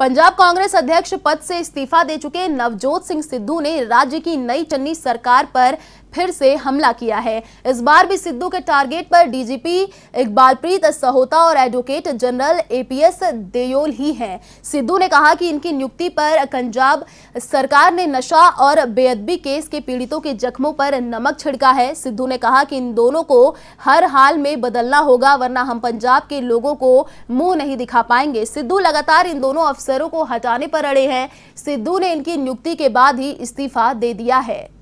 पंजाब कांग्रेस अध्यक्ष पद से इस्तीफा दे चुके नवजोत सिंह सिद्धू ने राज्य की नई चन्नी सरकार पर फिर से हमला किया है इस बार भी सिद्धू के टारगेट पर डीजीपी इकबालप्रीत सहोता और एडवोकेट जनरल एपीएस देयोल ही हैं सिद्धू ने कहा कि इनकी नियुक्ति पर पंजाब सरकार ने नशा और बेअदबी केस के पीड़ितों के जख्मों पर नमक छिड़का है सिद्धू ने कहा कि इन दोनों को हर हाल में बदलना होगा वरना हम पंजाब के लोगों को मुंह नहीं दिखा पाएंगे सिद्धू लगातार इन दोनों अफसरों को हटाने पर अड़े हैं सिद्धू ने इनकी नियुक्ति के बाद ही इस्तीफा दे दिया है